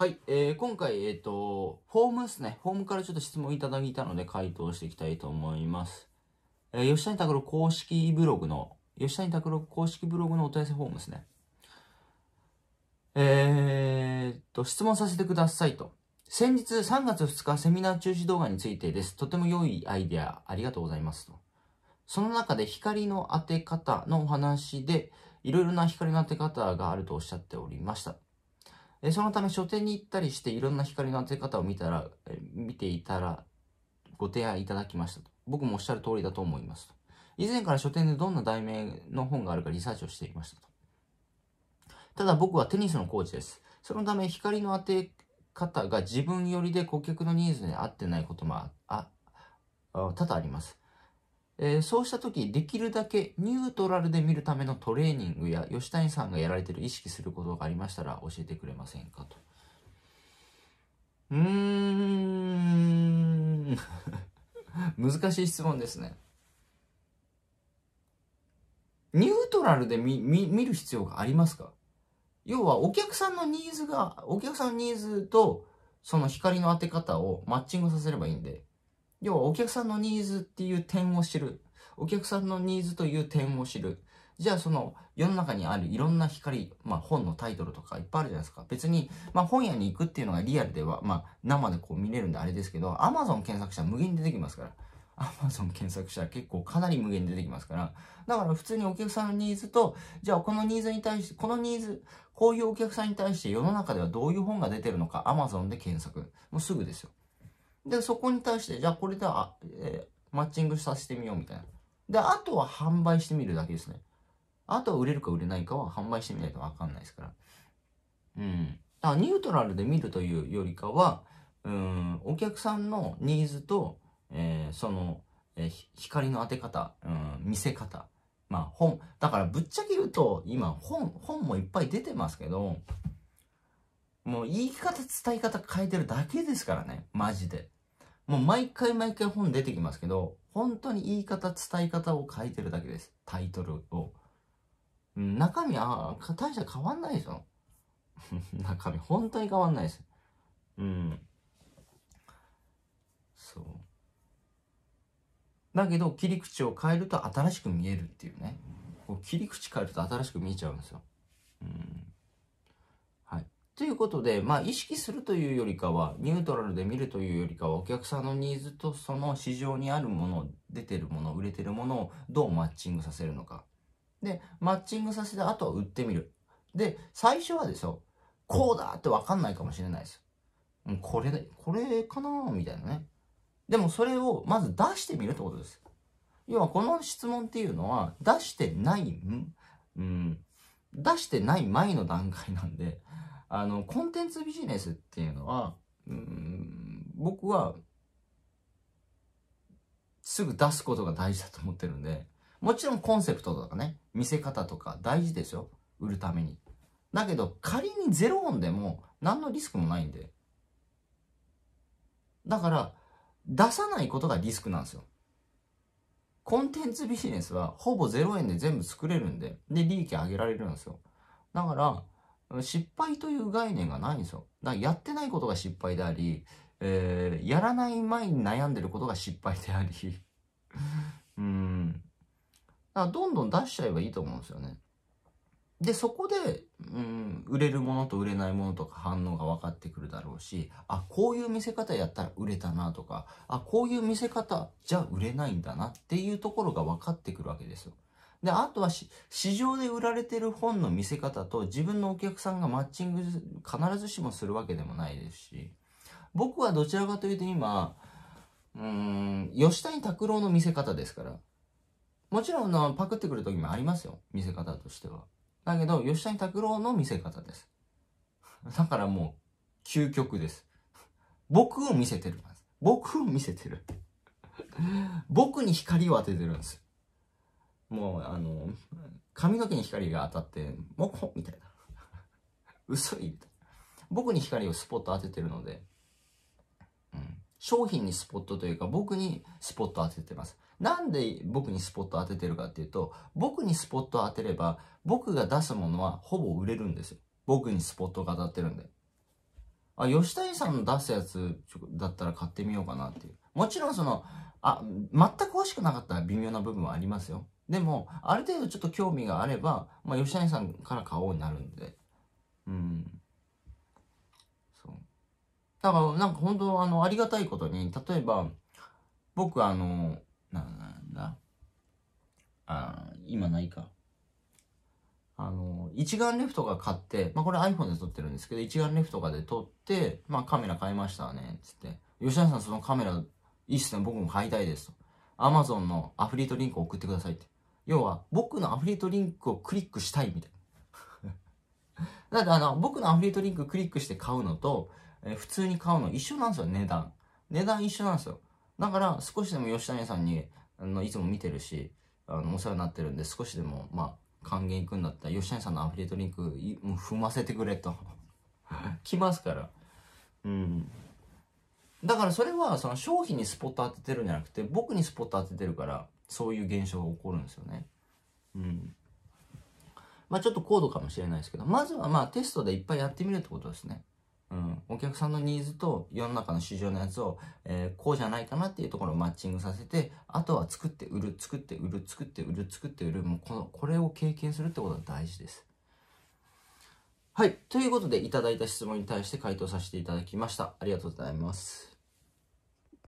はい、えー、今回、えっ、ー、と、フォームですね。フォームからちょっと質問いただいたので回答していきたいと思います。えー、吉谷拓郎公式ブログの、吉谷拓郎公式ブログのお問い合わせフォームですね。えー、と、質問させてくださいと。先日3月2日セミナー中止動画についてです。とても良いアイデアありがとうございますと。その中で光の当て方のお話で、いろいろな光の当て方があるとおっしゃっておりました。えそのため書店に行ったりしていろんな光の当て方を見たら、え見ていたらご提案いただきましたと。僕もおっしゃる通りだと思いますと。以前から書店でどんな題名の本があるかリサーチをしていましたと。ただ僕はテニスのコーチです。そのため光の当て方が自分寄りで顧客のニーズに合ってないこともああ多々あります。えー、そうした時、できるだけニュートラルで見るためのトレーニングや、吉谷さんがやられてる意識することがありましたら教えてくれませんかと。うーん。難しい質問ですね。ニュートラルで見、見、見る必要がありますか要はお客さんのニーズが、お客さんのニーズとその光の当て方をマッチングさせればいいんで、要はお客さんのニーズっていう点を知る。お客さんのニーズという点を知る。じゃあその世の中にあるいろんな光、まあ本のタイトルとかいっぱいあるじゃないですか。別に、まあ本屋に行くっていうのがリアルでは、まあ生でこう見れるんであれですけど、アマゾン検索者無限に出てきますから。アマゾン検索者結構かなり無限に出てきますから。だから普通にお客さんのニーズと、じゃあこのニーズに対して、このニーズ、こういうお客さんに対して世の中ではどういう本が出てるのかアマゾンで検索。もうすぐですよ。で、そこに対して、じゃあこれでは、えー、マッチングさせてみようみたいな。で、あとは販売してみるだけですね。あとは売れるか売れないかは販売してみないとわかんないですから。うん。あ、ニュートラルで見るというよりかは、うん、お客さんのニーズと、えー、その、えー、光の当て方、うん、見せ方。まあ本、だからぶっちゃけ言うと、今本、本もいっぱい出てますけど、もう言い方伝え方変えてるだけですからね。マジで。もう毎回毎回本出てきますけど、本当に言い方伝え方を変えてるだけです。タイトルを。うん、中身、は、大した変わんないですよ。中身、本当に変わんないです。うん。そう。だけど、切り口を変えると新しく見えるっていうね。こう切り口変えると新しく見えちゃうんですよ。ということで、まあ、意識するというよりかは、ニュートラルで見るというよりかは、お客さんのニーズとその市場にあるもの、出てるもの、売れてるものをどうマッチングさせるのか。で、マッチングさせた後は売ってみる。で、最初はですよ、こうだってわかんないかもしれないです。これで、これかなみたいなね。でもそれをまず出してみるってことです。要はこの質問っていうのは出してない、うん、出してない前の段階なんで、あの、コンテンツビジネスっていうのは、うん、僕は、すぐ出すことが大事だと思ってるんで、もちろんコンセプトとかね、見せ方とか大事ですよ。売るために。だけど、仮にゼロ音でも何のリスクもないんで。だから、出さないことがリスクなんですよ。コンテンツビジネスはほぼ0円で全部作れるんで、で、利益上げられるんですよ。だから、失敗という概念がないんですよ。だからやってないことが失敗であり、えー、やらない前に悩んでることが失敗であり、うん。だからどんどん出しちゃえばいいと思うんですよね。で、そこで、うん、売れるものと売れないものとか反応が分かってくるだろうし、あ、こういう見せ方やったら売れたなとか、あ、こういう見せ方じゃ売れないんだなっていうところが分かってくるわけですよ。で、あとは市場で売られてる本の見せ方と自分のお客さんがマッチング必ずしもするわけでもないですし、僕はどちらかというと今、うん、吉谷拓郎の見せ方ですから。もちろん、パクってくる時もありますよ。見せ方としては。だけど、吉谷拓郎の見せ方です。だからもう、究極です。僕を見せてるんです。僕を見せてる。僕に光を当ててるんです。もう、あの、髪の毛に光が当たって、もこみたいな。嘘いみたいな。僕に光をスポット当ててるので、うん。商品にスポットというか、僕にスポット当ててます。なんで僕にスポット当ててるかっていうと、僕にスポット当てれば、僕が出すものはほぼ売れるんですよ。僕にスポットが当たってるんで。あ、吉谷さんの出すやつだったら買ってみようかなっていう。もちろんその、あ、全く欲しくなかったら微妙な部分はありますよ。でも、ある程度ちょっと興味があれば、まあ、吉谷さんから買おうになるんで。うん。そう。だから、なんか本当、あの、ありがたいことに、例えば、僕、あの、なんだ、あ今ないか。あの、一眼レフとか買って、まあ、これ iPhone で撮ってるんですけど、一眼レフとかで撮って、まあ、カメラ買いましたね、つって。吉谷さん、そのカメラいいっすね、僕も買いたいですと。Amazon のアフリートリンクを送ってくださいって。要は、僕のアフリートリンクをクリックしたいみたいな。だってあの、僕のアフリートリンククリックして買うのと、えー、普通に買うの一緒なんですよ、値段。値段一緒なんですよ。だから、少しでも吉谷さんに、あの、いつも見てるし、あの、お世話になってるんで、少しでも、まあ、還元いくんだったら、吉谷さんのアフリートリンク、もう踏ませてくれと。来ますから。うん。だからそれはその商品にスポット当ててるんじゃなくて僕にスポット当ててるからそういう現象が起こるんですよね。うん。まあちょっと高度かもしれないですけど、まずはまあテストでいっぱいやってみるってことですね。うん。お客さんのニーズと世の中の市場のやつを、えー、こうじゃないかなっていうところをマッチングさせて、あとは作って売る、作って売る、作って売る、作って売る、もうこの、これを経験するってことが大事です。はい。ということで、いただいた質問に対して回答させていただきました。ありがとうございます。